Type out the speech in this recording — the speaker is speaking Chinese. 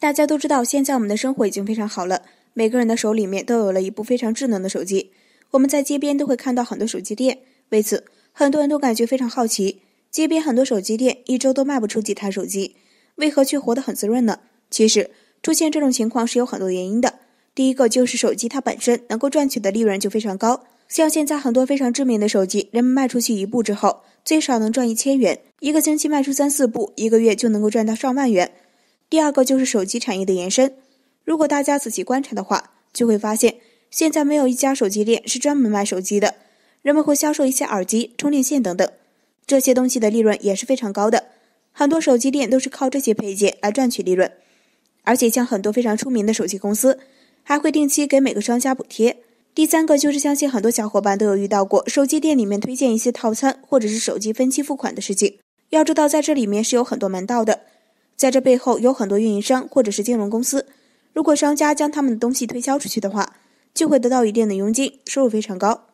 大家都知道，现在我们的生活已经非常好了，每个人的手里面都有了一部非常智能的手机。我们在街边都会看到很多手机店，为此很多人都感觉非常好奇。街边很多手机店一周都卖不出几台手机，为何却活得很滋润呢？其实出现这种情况是有很多原因的。第一个就是手机它本身能够赚取的利润就非常高，像现在很多非常知名的手机，人们卖出去一部之后，最少能赚一千元，一个星期卖出三四部，一个月就能够赚到上万元。第二个就是手机产业的延伸。如果大家仔细观察的话，就会发现现在没有一家手机店是专门卖手机的，人们会销售一些耳机、充电线等等，这些东西的利润也是非常高的。很多手机店都是靠这些配件来赚取利润，而且像很多非常出名的手机公司，还会定期给每个商家补贴。第三个就是相信很多小伙伴都有遇到过手机店里面推荐一些套餐或者是手机分期付款的事情。要知道在这里面是有很多门道的。在这背后有很多运营商或者是金融公司，如果商家将他们的东西推销出去的话，就会得到一定的佣金，收入非常高。